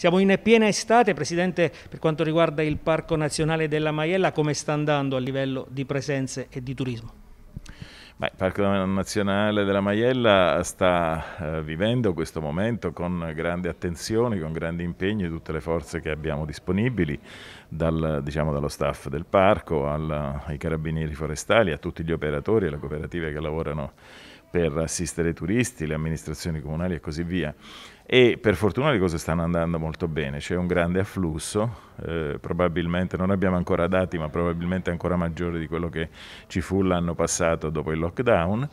Siamo in piena estate, Presidente, per quanto riguarda il Parco Nazionale della Maiella, come sta andando a livello di presenze e di turismo? Il Parco Nazionale della Maiella sta eh, vivendo questo momento con grande attenzione, con grande impegno di tutte le forze che abbiamo disponibili, dal, diciamo, dallo staff del parco alla, ai carabinieri forestali, a tutti gli operatori e le cooperative che lavorano per assistere i turisti, le amministrazioni comunali e così via. E per fortuna le cose stanno andando molto bene, c'è un grande afflusso, eh, probabilmente non abbiamo ancora dati, ma probabilmente ancora maggiore di quello che ci fu l'anno passato dopo il lockdown.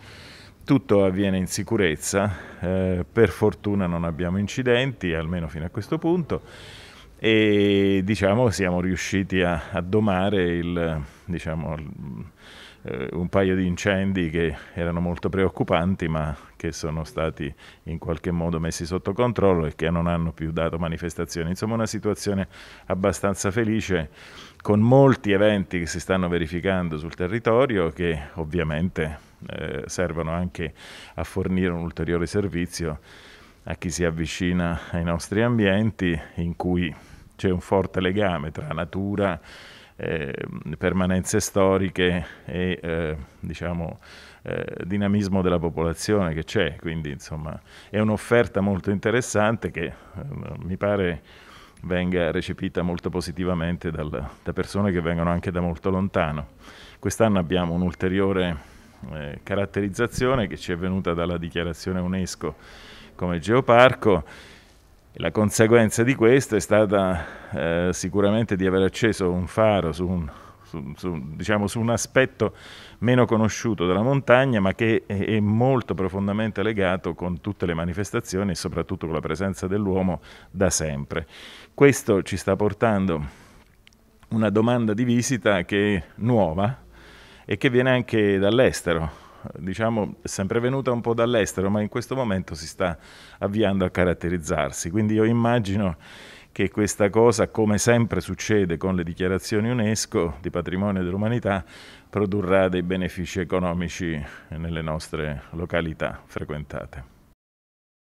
Tutto avviene in sicurezza, eh, per fortuna non abbiamo incidenti, almeno fino a questo punto e diciamo siamo riusciti a, a domare il, diciamo, eh, un paio di incendi che erano molto preoccupanti ma che sono stati in qualche modo messi sotto controllo e che non hanno più dato manifestazioni. Insomma una situazione abbastanza felice con molti eventi che si stanno verificando sul territorio che ovviamente eh, servono anche a fornire un ulteriore servizio a chi si avvicina ai nostri ambienti in cui c'è un forte legame tra natura, eh, permanenze storiche e eh, diciamo, eh, dinamismo della popolazione che c'è. Quindi insomma è un'offerta molto interessante che ehm, mi pare venga recepita molto positivamente dal, da persone che vengono anche da molto lontano. Quest'anno abbiamo un ulteriore eh, caratterizzazione che ci è venuta dalla dichiarazione UNESCO come geoparco. La conseguenza di questo è stata eh, sicuramente di aver acceso un faro su un, su, su, diciamo, su un aspetto meno conosciuto della montagna, ma che è, è molto profondamente legato con tutte le manifestazioni e soprattutto con la presenza dell'uomo da sempre. Questo ci sta portando una domanda di visita che è nuova, e che viene anche dall'estero. Diciamo, è sempre venuta un po' dall'estero, ma in questo momento si sta avviando a caratterizzarsi. Quindi io immagino che questa cosa, come sempre succede con le dichiarazioni UNESCO di patrimonio dell'umanità, produrrà dei benefici economici nelle nostre località frequentate.